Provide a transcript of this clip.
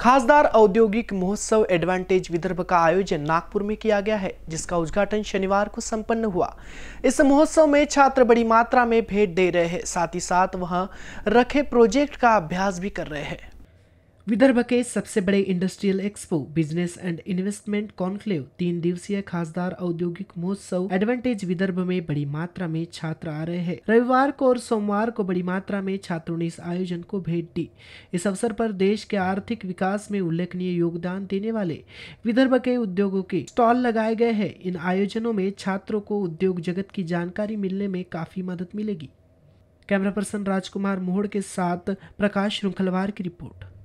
खासदार औद्योगिक महोत्सव एडवांटेज विदर्भ का आयोजन नागपुर में किया गया है जिसका उद्घाटन शनिवार को संपन्न हुआ इस महोत्सव में छात्र बड़ी मात्रा में भेंट दे रहे हैं साथ ही साथ वहां रखे प्रोजेक्ट का अभ्यास भी कर रहे हैं विदर्भ के सबसे बड़े industrial expo business and investment conclave तीन दिवसीय खासदार औद्योगिक महोत्सव एडवांटेज विदर्भ में बड़ी मात्रा में छात्र आ रहे हैं रविवार को और सोमवार को बड़ी मात्रा में छात्रों ने इस आयोजन को भेंट दी इस अवसर पर देश के आर्थिक विकास में उल्लेखनीय योगदान देने वाले विदर्भ के उद्योगों के स्टॉल लगाए गए हैं इन आयोजनों में छात्रों को उद्योग जगत की जानकारी मिलने में काफी मदद मिलेगी कैमरा पर्सन राजकुमार मोहड़ के साथ प्रकाश श्रृंखलवार की रिपोर्ट